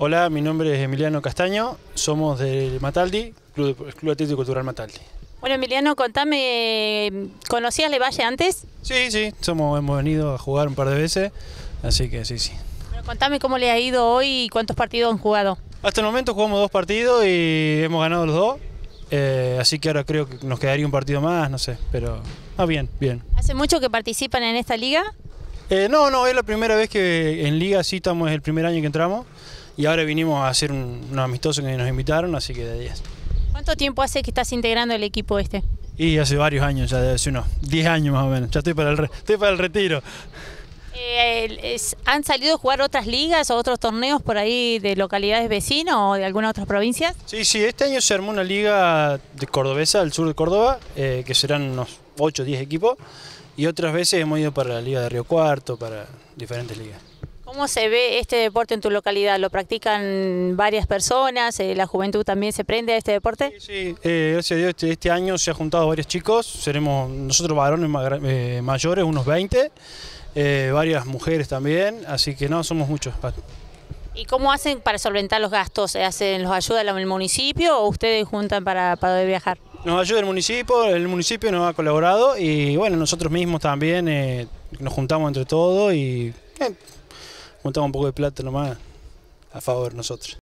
Hola, mi nombre es Emiliano Castaño, somos del Mataldi, Club, Club Atlético Cultural Mataldi. Bueno, Emiliano, contame, ¿conocías valle antes? Sí, sí, somos, hemos venido a jugar un par de veces, así que sí, sí. contame cómo le ha ido hoy y cuántos partidos han jugado. Hasta el momento jugamos dos partidos y hemos ganado los dos, eh, así que ahora creo que nos quedaría un partido más, no sé, pero ah, bien, bien. ¿Hace mucho que participan en esta liga? Eh, no, no, es la primera vez que en liga sí estamos, es el primer año que entramos y ahora vinimos a hacer un, amistoso que nos invitaron, así que de 10. ¿Cuánto tiempo hace que estás integrando el equipo este? Y hace varios años, ya hace unos 10 años más o menos, ya estoy para el, estoy para el retiro. Eh, ¿Han salido a jugar otras ligas o otros torneos por ahí de localidades vecinas o de alguna otras provincias? Sí, sí, este año se armó una liga de cordobesa, al sur de Córdoba, eh, que serán unos 8 o 10 equipos, y otras veces hemos ido para la liga de Río Cuarto, para diferentes ligas. ¿Cómo se ve este deporte en tu localidad? ¿Lo practican varias personas? Eh, ¿La juventud también se prende a este deporte? Sí, sí. Eh, gracias a Dios este, este, año se ha juntado varios chicos. Seremos nosotros varones eh, mayores, unos 20. varias mujeres también, así que no, somos muchos. ¿Y cómo hacen para solventar los gastos? ¿Hacen, ¿Los ayuda el municipio o ustedes juntan para, para viajar? Nos ayuda el municipio, el municipio nos ha colaborado y bueno, nosotros mismos también nos juntamos entre todos y juntamos un poco de plata nomás a favor de nosotros.